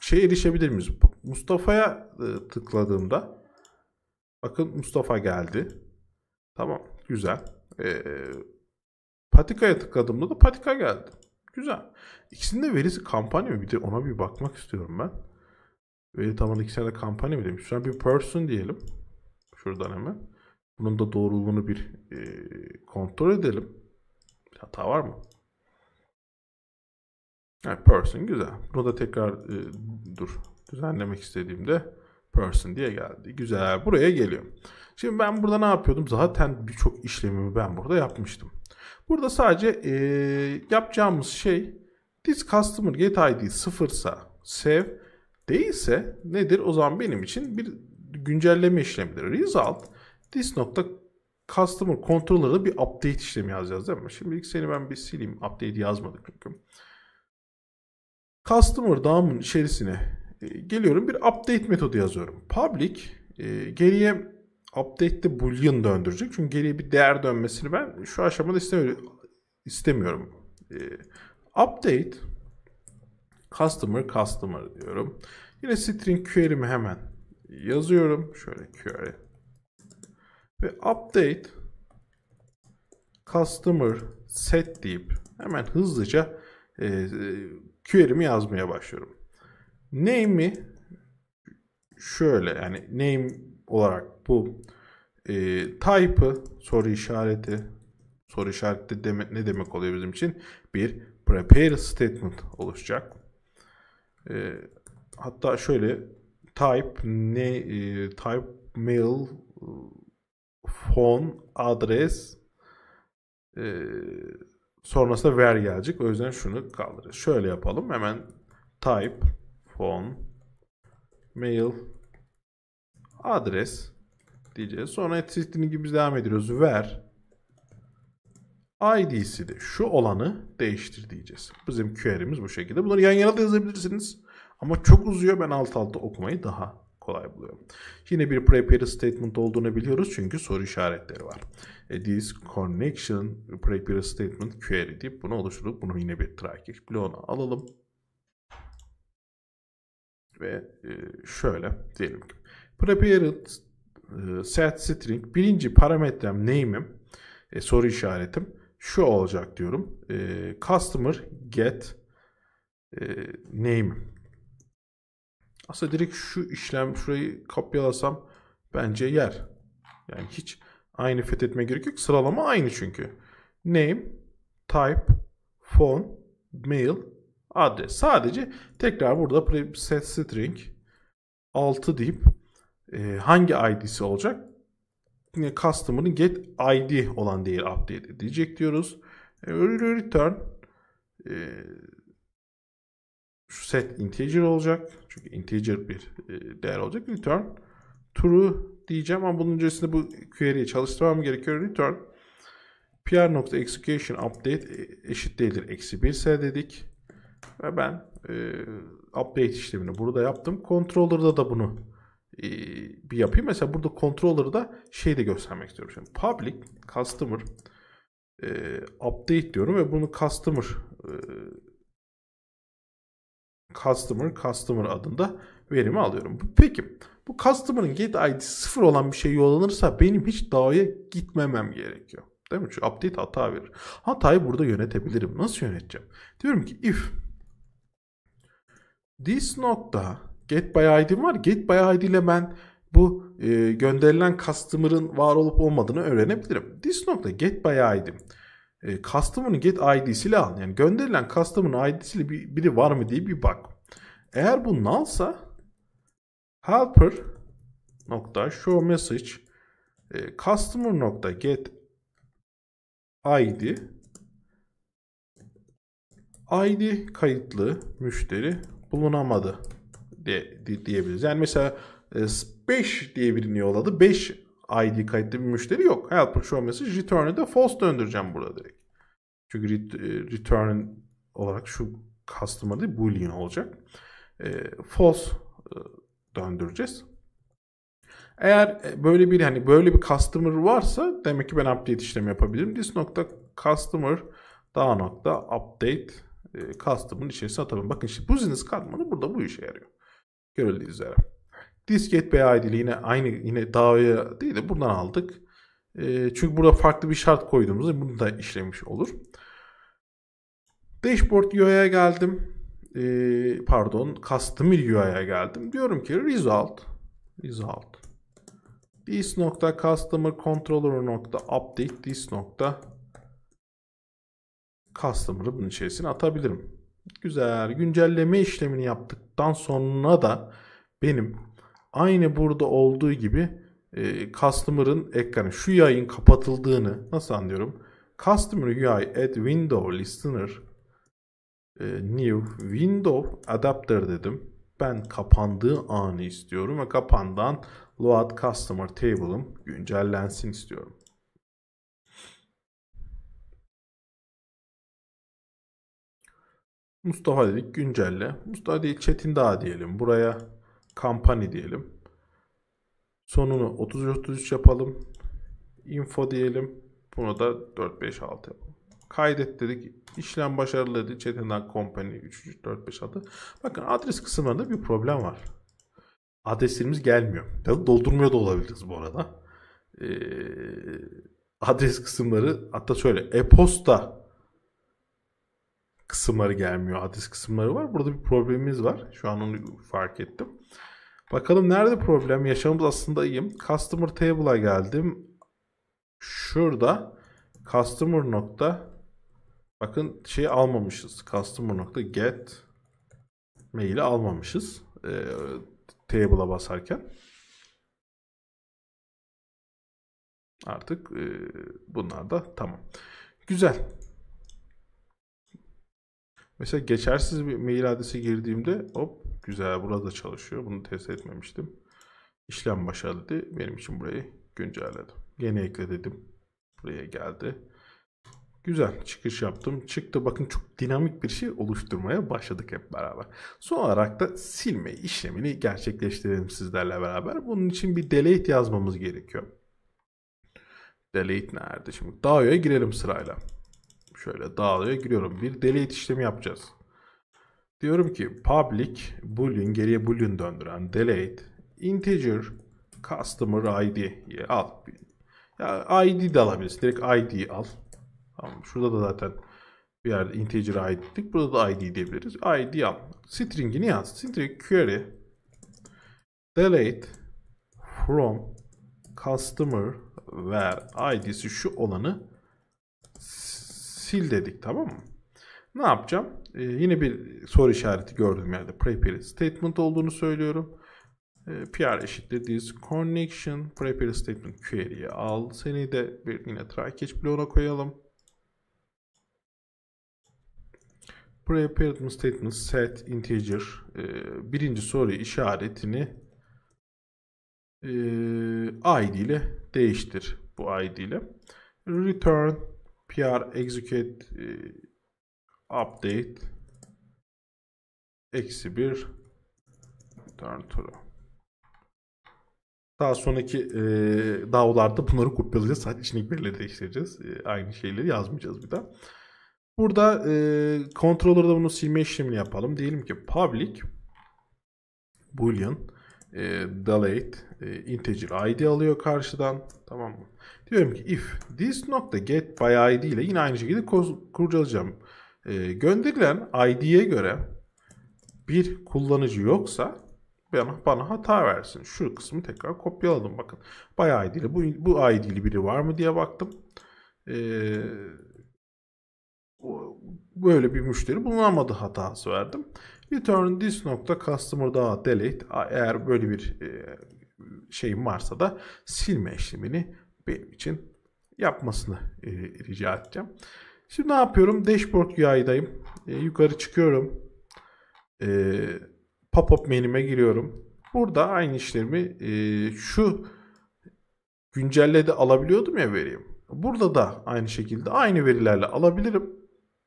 şey erişebilir miyiz? Mustafa'ya e, tıkladığımda bakın Mustafa geldi. Tamam. Güzel. Ee, patikaya tıkladığımda da patika geldi. Güzel. İkisinde de verisi kampanya mı? Bir de ona bir bakmak istiyorum ben. Veri tabanı ikisinde kampanya mı demiş. Şu an bir person diyelim. Şuradan hemen. Bunun da doğruluğunu bir e, kontrol edelim. Bir hata var mı? Yani person güzel. Bunu da tekrar e, dur düzenlemek istediğimde person diye geldi. Güzel buraya geliyorum. Şimdi ben burada ne yapıyordum? Zaten birçok işlemimi ben burada yapmıştım. Burada sadece e, yapacağımız şey this customer get id sıfırsa save değilse nedir? O zaman benim için bir güncelleme işlemidir. Result this nokta customer controller'da bir update işlemi yazacağız değil mi? ilk seni ben bir sileyim. Update yazmadık çünkü. Customer DOM'un içerisine e, geliyorum. Bir update metodu yazıyorum. Public e, geriye update'de boolean döndürecek. Çünkü geriye bir değer dönmesini ben şu aşamada istemiyorum. istemiyorum. E, update customer customer diyorum. Yine string query'mi hemen yazıyorum. Şöyle query. Ve update customer set deyip hemen hızlıca e, e, query'mi yazmaya başlıyorum. Name'i şöyle yani name olarak bu e, type'ı soru işareti soru işareti demek, ne demek oluyor bizim için? Bir prepare statement oluşacak. E, hatta şöyle type ne e, type mail e, phone adres e, sonrasında where gelecek. O yüzden şunu kaldırırız. Şöyle yapalım. Hemen type phone mail adres diyeceğiz. Sonra etiketlini gibi biz devam ediyoruz. Ver id'si de şu olanı değiştir diyeceğiz. Bizim query'miz bu şekilde. Bunları yan yana da yazabilirsiniz. Ama çok uzuyor. Ben alt alta okumayı daha kolay buluyorum. Yine bir prepare statement olduğunu biliyoruz çünkü soru işaretleri var. E, this connection prepare statement query deyip bunu oluşturup bunu yine bir tracking bloğuna alalım. Ve e, şöyle diyelim ki prepared ee, set string birinci parametrem name'im e, soru işaretim şu olacak diyorum. E, customer get e, name. Aslında direkt şu işlem şurayı kopyalasam bence yer. Yani hiç aynı fethetme gerek yok. Sıralama aynı çünkü. Name, type, phone, mail, adres. Sadece tekrar burada set string 6 deyip e, hangi ID'si olacak? Yine customer'ın get ID olan değeri update edecek diyoruz. E, return e, şu set integer olacak. Çünkü integer bir e, değer olacak. Return true diyeceğim ama bunun öncesinde bu query'i çalıştırmam gerekiyor. Return PR nokta execution update e, eşit değildir. Eksi bir s dedik. Ve ben e, update işlemini burada yaptım. Controller'da da bunu ee, bir yapayım. Mesela burada controller'ı da şey de göstermek istiyorum. Şimdi public customer e, update diyorum ve bunu customer e, customer customer adında verimi alıyorum. Peki bu customer'ın get id'si sıfır olan bir şey yollanırsa benim hiç davaya gitmemem gerekiyor. Değil mi? Çünkü update hata verir. Hatayı burada yönetebilirim. Nasıl yöneteceğim? Diyorum ki if this nokta Get by ID var. Get by ID ile ben bu e, gönderilen customer'ın var olup olmadığını öğrenebilirim. This nokta get by ID. E, customer'ın get id'si ile al. Yani gönderilen customer'ın id'si bir, biri var mı diye bir bak. Eğer bu nullsa helper nokta show message e, customer nokta get ID ID kayıtlı müşteri bulunamadı de, diyebiliriz. Yani mesela 5 e, diye birini yolladı. 5 ID kayıtlı bir müşteri yok. Helper show message return'ı da false döndüreceğim burada direkt. Çünkü e, return olarak şu customer değil boolean olacak. E, false döndüreceğiz. Eğer böyle bir hani böyle bir customer varsa demek ki ben update işlemi yapabilirim. This nokta customer daha nokta update customer'ın içerisine atabilirim. Bakın işte business katmanı burada bu işe yarıyor. Görüldüğü üzere. Disket BA dili yine aynı yine davaya değil de buradan aldık. E, çünkü burada farklı bir şart koyduğumuzda bunu da işlemiş olur. Dashboard UI'ya geldim. E, pardon, Customer UI'ya geldim. Diyorum ki result result this nokta customer controller nokta update this nokta customer'ı bunun içerisine atabilirim. Güzel. Güncelleme işlemini yaptıktan sonra da benim aynı burada olduğu gibi e, customer'ın ekranı şu yayın kapatıldığını nasıl anlıyorum? Customer UI at window listener e, new window adapter dedim. Ben kapandığı anı istiyorum ve kapandan load customer table'ım güncellensin istiyorum. Mustafa dedik güncelle. Mustafa değil Çetin daha diyelim. Buraya kampanya diyelim. Sonunu 30-33 yapalım. Info diyelim. Bunu da 4-5-6 yapalım. Kaydet dedik. İşlem başarılı dedi. Çetin Dağ Company 3-4-5-6. Bakın adres kısımlarında bir problem var. Adreslerimiz gelmiyor. Ya da doldurmuyor da olabiliriz bu arada. Ee, adres kısımları hatta şöyle e-posta kısımları gelmiyor. Adres kısımları var. Burada bir problemimiz var. Şu an onu fark ettim. Bakalım nerede problem? Yaşamımız aslında iyi. Customer table'a geldim. Şurada customer nokta bakın şey almamışız. Customer nokta get maili almamışız. E, table'a basarken. Artık e, bunlar da tamam. Güzel. Mesela geçersiz bir mail adresi girdiğimde hop güzel burada çalışıyor. Bunu test etmemiştim. İşlem başladı Benim için burayı güncelledim. Yeni ekle dedim. Buraya geldi. Güzel çıkış yaptım. Çıktı bakın çok dinamik bir şey oluşturmaya başladık hep beraber. Son olarak da silme işlemini gerçekleştirelim sizlerle beraber. Bunun için bir delete yazmamız gerekiyor. Delete nerede şimdi? DAO'ya girelim sırayla. Şöyle dağılıyor giriyorum. Bir delete işlemi yapacağız. Diyorum ki public boolean geriye boolean döndüren delete integer customer id'yi al. Ya id de alabilirsin. Direkt id'yi al. Tamam. Şurada da zaten bir yerde integer id dedik. Burada da id diyebiliriz. id al. String'ini yaz. String query delete from customer where id'si şu olanı sil dedik tamam mı? Ne yapacağım? Ee, yine bir soru işareti gördüm yerde prepare statement olduğunu söylüyorum. Ee, PR eşittir this connection prepare statement query'yi al. Seni de bir yine try catch bloğuna koyalım. Prepared statement set integer ee, birinci soru işaretini e, ee, ID ile değiştir bu ID ile. Return PR execute e, update eksi bir return true. Daha sonraki e, DAO'larda bunları kopyalayacağız. Sadece içindeki verileri değiştireceğiz. E, aynı şeyleri yazmayacağız bir daha. Burada e, controller'da bunu silme işlemini yapalım. Diyelim ki public boolean e, delete e, integer id alıyor karşıdan. Tamam mı? Diyorum ki if this nokta get by id ile yine aynı şekilde kurcalayacağım. E, gönderilen id'ye göre bir kullanıcı yoksa bana, bana hata versin. Şu kısmı tekrar kopyaladım bakın. By id ile bu, bu ile biri var mı diye baktım. Eee böyle bir müşteri bulunamadı hatası verdim. Return this nokta customer daha delete eğer böyle bir e, şeyim varsa da silme işlemini benim için yapmasını e, rica edeceğim. Şimdi ne yapıyorum? Dashboard UI'dayım. E, yukarı çıkıyorum. E, Pop-up menüme giriyorum. Burada aynı işlemi e, şu güncelledi alabiliyordum ya vereyim. Burada da aynı şekilde aynı verilerle alabilirim.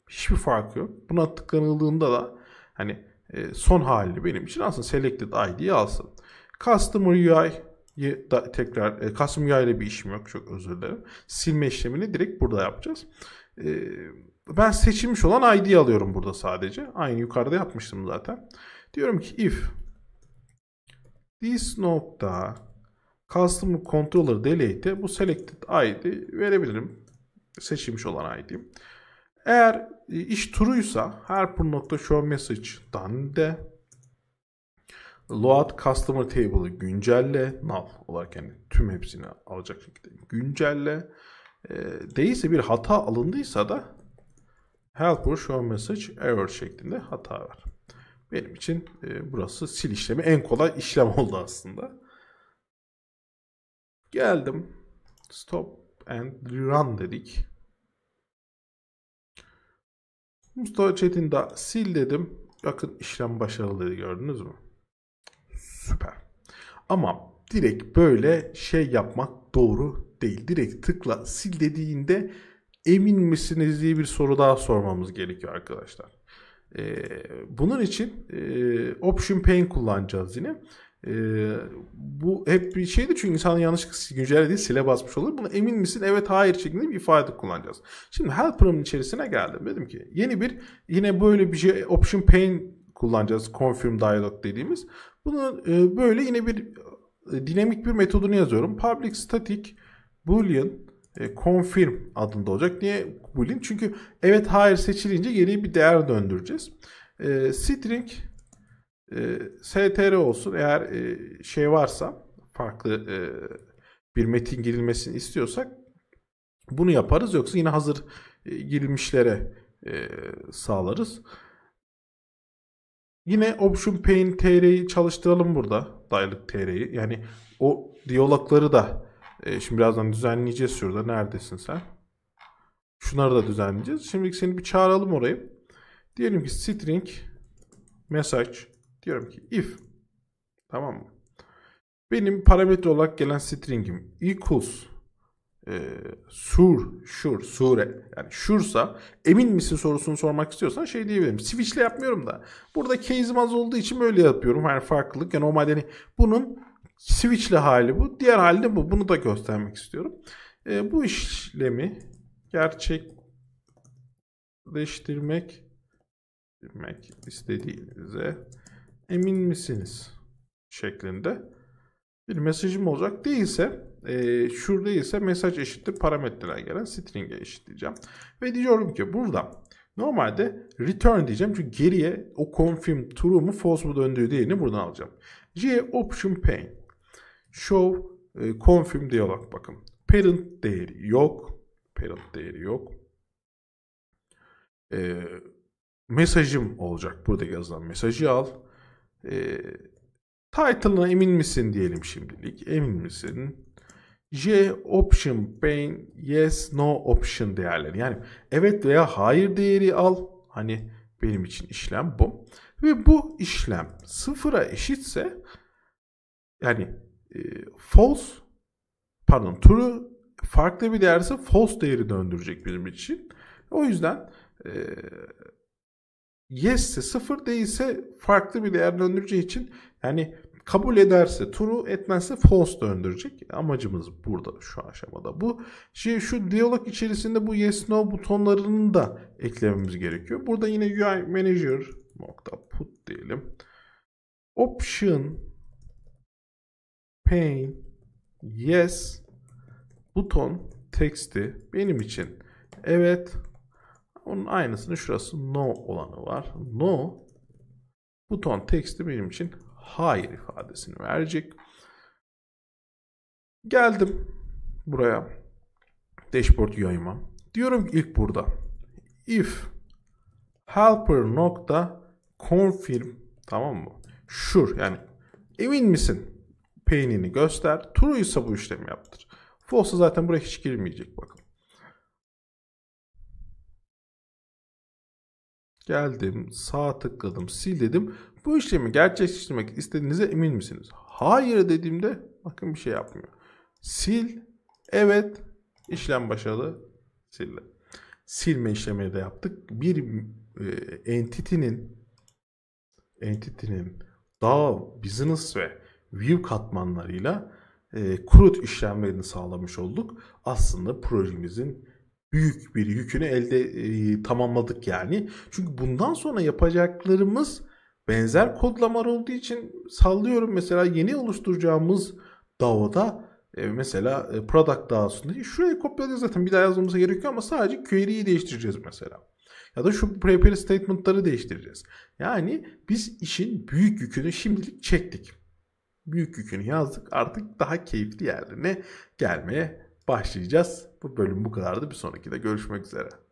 Hiçbir farkı yok. Buna tıklanıldığında da hani e, son halini benim için aslında selected id'yi alsın. Customer UI'yi da tekrar, e, Custom UI ile bir işim yok çok özür dilerim. Silme işlemini direkt burada yapacağız. E, ben seçilmiş olan ID alıyorum burada sadece. Aynı yukarıda yapmıştım zaten. Diyorum ki if this nokta Customer controller Delete bu selected ID verebilirim. Seçilmiş olan ID. Eğer e, iş turuysa her nokta show message'dan de Load Customer Table'ı güncelle. Null olarak yani tüm hepsini alacak şekilde güncelle. E, değilse bir hata alındıysa da helper show message error şeklinde hata var. Benim için e, burası sil işlemi en kolay işlem oldu aslında. Geldim. Stop and run dedik. Mustafa Çetin da sil dedim. Bakın işlem başarılı dedi gördünüz mü? süper. Ama direkt böyle şey yapmak doğru değil. Direkt tıkla sil dediğinde emin misiniz diye bir soru daha sormamız gerekiyor arkadaşlar. Ee, bunun için e, option pane kullanacağız yine. Ee, bu hep bir şeydi çünkü insan yanlışlıkla güncellediği sile basmış olur. Buna emin misin? Evet hayır şeklinde bir ifade kullanacağız. Şimdi helper'ımın içerisine geldim. Dedim ki yeni bir yine böyle bir şey option pane kullanacağız. Confirm dialog dediğimiz. Bunu e, böyle yine bir e, dinamik bir metodunu yazıyorum. Public static boolean e, confirm adında olacak. Niye boolean? Çünkü evet hayır seçilince geriye bir değer döndüreceğiz. E, string e, str olsun eğer e, şey varsa farklı e, bir metin girilmesini istiyorsak bunu yaparız yoksa yine hazır e, girilmişlere e, sağlarız. Yine Option Pain TR'yi çalıştıralım burada. Daylık TR'yi. Yani o diyalogları da e, şimdi birazdan düzenleyeceğiz şurada. Neredesin sen? Şunları da düzenleyeceğiz. Şimdi seni bir çağıralım orayı. Diyelim ki string message diyorum ki if tamam mı? Benim parametre olarak gelen stringim equals e, sur, şur, sure yani şursa emin misin sorusunu sormak istiyorsan şey diyebilirim. Switch'le yapmıyorum da. Burada case'im olduğu için böyle yapıyorum. Yani farklılık. Yani normalde hani bunun switch'li hali bu. Diğer hali de bu. Bunu da göstermek istiyorum. E, bu işlemi gerçekleştirmek demek istediğinize emin misiniz şeklinde bir mesajım olacak. Değilse e, şurada ise mesaj eşittir parametreler gelen string'e eşitleyeceğim. Ve diyorum ki burada normalde return diyeceğim çünkü geriye o confirm true mu false mu döndüğü değerini buradan alacağım. J option pane show e, confirm diyalog bakın. Parent değeri yok. Parent değeri yok. E, mesajım olacak. Burada yazılan mesajı al. E, title'ına emin misin diyelim şimdilik. Emin misin? J option pain yes no option değerleri. Yani evet veya hayır değeri al. Hani benim için işlem bu. Ve bu işlem sıfıra eşitse yani e, false pardon true farklı bir değerse false değeri döndürecek bizim için. O yüzden e, yes ise sıfır değilse farklı bir değer döndüreceği için yani Kabul ederse true etmezse false döndürecek. Amacımız burada şu aşamada bu. Şimdi şu diyalog içerisinde bu yes no butonlarını da eklememiz gerekiyor. Burada yine UI manager nokta put diyelim. Option pain yes buton teksti benim için evet onun aynısını şurası no olanı var. No buton teksti benim için hayır ifadesini verecek. Geldim buraya dashboard UI'ma. Diyorum ki ilk burada if helper nokta confirm tamam mı? Sure yani emin misin? Pain'ini göster. True ise bu işlemi yaptır. False zaten buraya hiç girmeyecek bakın. Geldim sağ tıkladım sil dedim bu işlemi gerçekleştirmek istediğinize emin misiniz? Hayır dediğimde bakın bir şey yapmıyor. Sil, evet, işlem başarılı, sildi. Silme işlemini de yaptık. Bir e, entity'nin entity'nin DAO, business ve view katmanlarıyla e, kurut işlemlerini sağlamış olduk. Aslında projemizin büyük bir yükünü elde e, tamamladık yani. Çünkü bundan sonra yapacaklarımız benzer kodlamalar olduğu için sallıyorum mesela yeni oluşturacağımız DAO'da e, mesela e, product DAO'sunda şurayı kopyalayacağız zaten bir daha yazmamıza gerek yok ama sadece query'yi değiştireceğiz mesela. Ya da şu prepare statement'ları değiştireceğiz. Yani biz işin büyük yükünü şimdilik çektik. Büyük yükünü yazdık. Artık daha keyifli yerlerine gelmeye başlayacağız. Bu bölüm bu kadardı. Bir sonraki de görüşmek üzere.